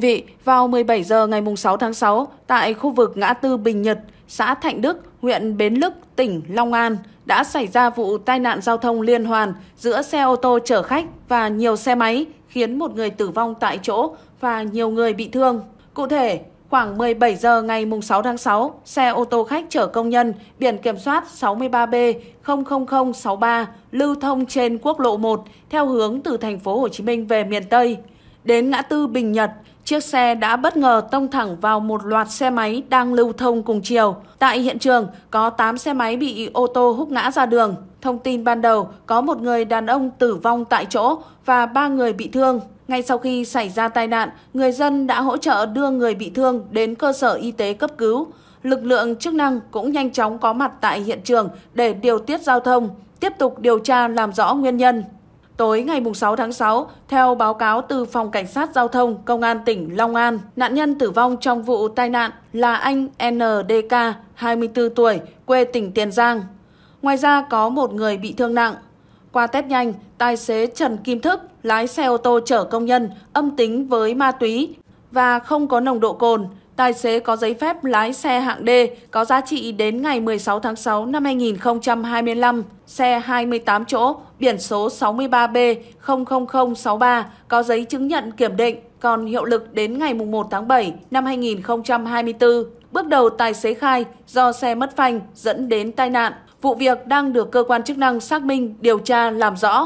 vị, vào 17 giờ ngày 6 tháng 6, tại khu vực ngã tư Bình Nhật, xã Thạnh Đức, huyện Bến Lức, tỉnh Long An, đã xảy ra vụ tai nạn giao thông liên hoàn giữa xe ô tô chở khách và nhiều xe máy, khiến một người tử vong tại chỗ và nhiều người bị thương. Cụ thể, Khoảng 17 giờ ngày 6 tháng 6, xe ô tô khách chở công nhân biển kiểm soát 63B00063 lưu thông trên quốc lộ 1 theo hướng từ thành phố Hồ Chí Minh về miền Tây. Đến ngã tư Bình Nhật, chiếc xe đã bất ngờ tông thẳng vào một loạt xe máy đang lưu thông cùng chiều. Tại hiện trường, có 8 xe máy bị ô tô húc ngã ra đường. Thông tin ban đầu, có một người đàn ông tử vong tại chỗ và ba người bị thương. Ngay sau khi xảy ra tai nạn, người dân đã hỗ trợ đưa người bị thương đến cơ sở y tế cấp cứu. Lực lượng chức năng cũng nhanh chóng có mặt tại hiện trường để điều tiết giao thông, tiếp tục điều tra làm rõ nguyên nhân. Tối ngày 6 tháng 6, theo báo cáo từ Phòng Cảnh sát Giao thông Công an tỉnh Long An, nạn nhân tử vong trong vụ tai nạn là anh NDK, 24 tuổi, quê tỉnh Tiền Giang. Ngoài ra có một người bị thương nặng. Qua test nhanh, tài xế Trần Kim Thức lái xe ô tô chở công nhân âm tính với ma túy và không có nồng độ cồn. Tài xế có giấy phép lái xe hạng D có giá trị đến ngày 16 tháng 6 năm 2025, xe 28 chỗ, biển số 63B00063 có giấy chứng nhận kiểm định còn hiệu lực đến ngày 1 tháng 7 năm 2024. Bước đầu tài xế khai do xe mất phanh dẫn đến tai nạn. Vụ việc đang được cơ quan chức năng xác minh, điều tra, làm rõ.